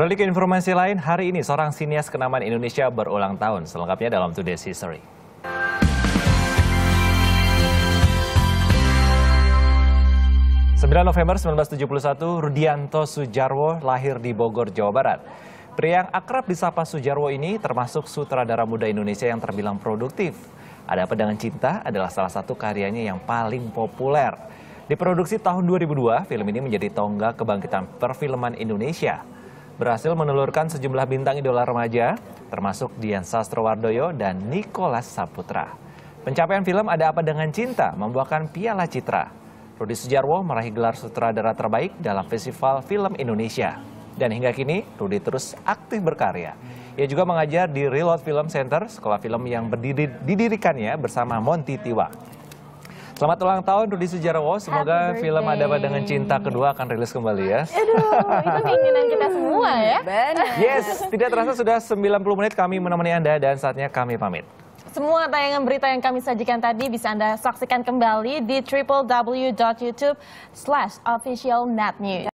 Beralih ke informasi lain, hari ini seorang sinias kenamaan Indonesia berulang tahun. Selengkapnya dalam Today's History. Sembilan November 1971, Rudianto Sujarwo lahir di Bogor, Jawa Barat. Pria yang akrab disapa Sujarwo ini termasuk sutradara muda Indonesia yang terbilang produktif. Ada apa dengan cinta adalah salah satu karyanya yang paling populer. Diproduksi tahun 2002, film ini menjadi tonggak kebangkitan perfilman Indonesia berhasil menelurkan sejumlah bintang idola remaja, termasuk Dian Sastrowardoyo dan Nicholas Saputra. Pencapaian film Ada Apa Dengan Cinta membuahkan piala citra. Rudi Sujarwo meraih gelar sutradara terbaik dalam Festival Film Indonesia. Dan hingga kini, Rudi terus aktif berkarya. Ia juga mengajar di Reload Film Center, sekolah film yang berdiri, didirikannya bersama Monti Tiwa. Selamat ulang tahun Rudi Sujarwo. Semoga film Ada Apa Dengan Cinta kedua akan rilis kembali ya. Aduh, itu keinginan kita semua ya. Benar. Yes, tidak terasa sudah 90 menit kami menemani Anda dan saatnya kami pamit. Semua tayangan berita yang kami sajikan tadi bisa Anda saksikan kembali di www.youtube slash officialnetnews.